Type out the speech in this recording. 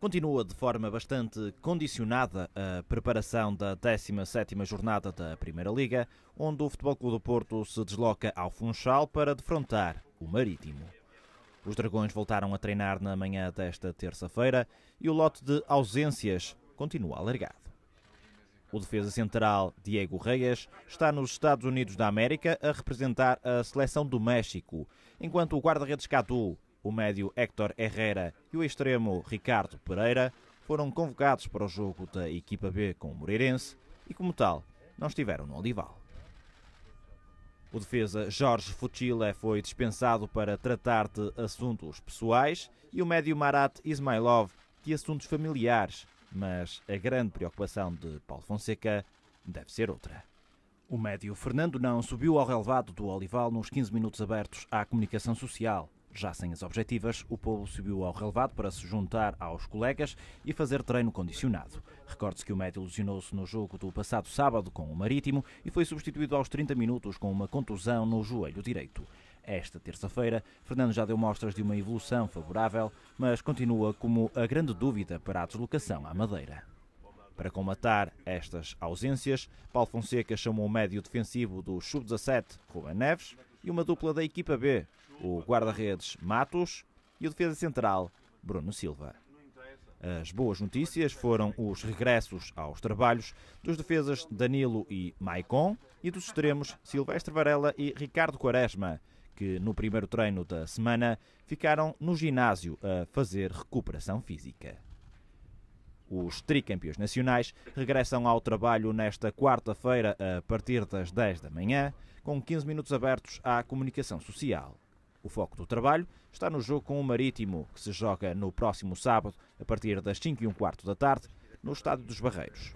Continua de forma bastante condicionada a preparação da 17ª jornada da Primeira Liga, onde o Futebol Clube do Porto se desloca ao Funchal para defrontar o Marítimo. Os Dragões voltaram a treinar na manhã desta terça-feira e o lote de ausências continua alargado. O defesa central Diego Reyes está nos Estados Unidos da América a representar a seleção do México, enquanto o guarda-redes Catu o médio Héctor Herrera e o extremo Ricardo Pereira foram convocados para o jogo da equipa B com o Moreirense e, como tal, não estiveram no Olival. O defesa Jorge Futila foi dispensado para tratar de assuntos pessoais e o médio Marat Ismailov de assuntos familiares, mas a grande preocupação de Paulo Fonseca deve ser outra. O médio Fernando não subiu ao relevado do Olival nos 15 minutos abertos à comunicação social. Já sem as objetivas, o povo subiu ao relevado para se juntar aos colegas e fazer treino condicionado. Recorde-se que o médio ilusionou-se no jogo do passado sábado com o Marítimo e foi substituído aos 30 minutos com uma contusão no joelho direito. Esta terça-feira, Fernando já deu mostras de uma evolução favorável, mas continua como a grande dúvida para a deslocação à Madeira. Para comatar estas ausências, Paulo Fonseca chamou o médio defensivo do Sub-17, Ruben Neves, e uma dupla da equipa B, o guarda-redes Matos e o defesa central Bruno Silva. As boas notícias foram os regressos aos trabalhos dos defesas Danilo e Maicon e dos extremos Silvestre Varela e Ricardo Quaresma, que no primeiro treino da semana ficaram no ginásio a fazer recuperação física. Os tricampeões nacionais regressam ao trabalho nesta quarta-feira a partir das 10 da manhã, com 15 minutos abertos à comunicação social. O foco do trabalho está no jogo com o Marítimo, que se joga no próximo sábado, a partir das 5 e um quarto da tarde, no Estádio dos Barreiros.